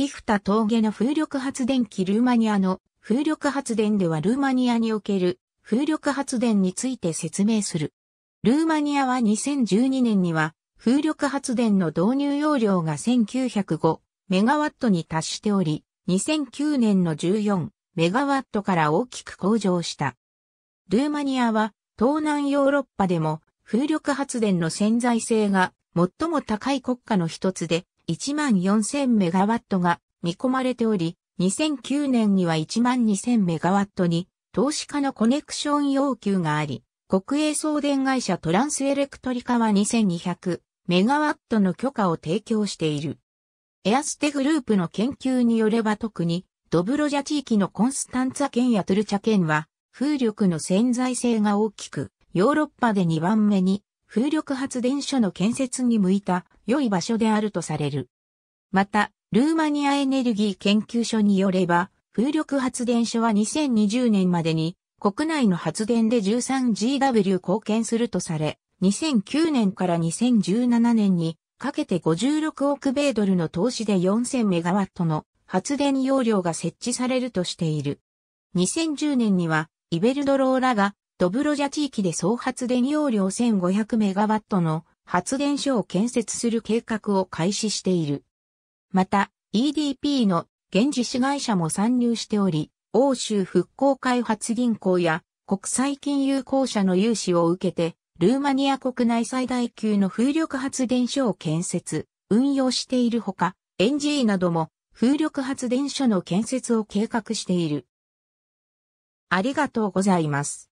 ティフタ峠の風力発電機ルーマニアの風力発電ではルーマニアにおける風力発電について説明する。ルーマニアは2012年には風力発電の導入容量が1905メガワットに達しており、2009年の14メガワットから大きく向上した。ルーマニアは東南ヨーロッパでも風力発電の潜在性が最も高い国家の一つで、14000メガワットが見込まれており、2009年には12000メガワットに投資家のコネクション要求があり、国営送電会社トランスエレクトリカは2200メガワットの許可を提供している。エアステグループの研究によれば特に、ドブロジャ地域のコンスタンツァ県やトゥルチャ県は、風力の潜在性が大きく、ヨーロッパで2番目に風力発電所の建設に向いた良い場所であるとされる。また、ルーマニアエネルギー研究所によれば、風力発電所は2020年までに国内の発電で 13GW 貢献するとされ、2009年から2017年にかけて56億米ドルの投資で4000メガワットの発電容量が設置されるとしている。2010年にはイベルドローラがドブロジャ地域で総発電容量1500メガワットの発電所を建設する計画を開始している。また、EDP の現地市会社も参入しており、欧州復興開発銀行や国際金融公社の融資を受けて、ルーマニア国内最大級の風力発電所を建設、運用しているほか、NG なども風力発電所の建設を計画している。ありがとうございます。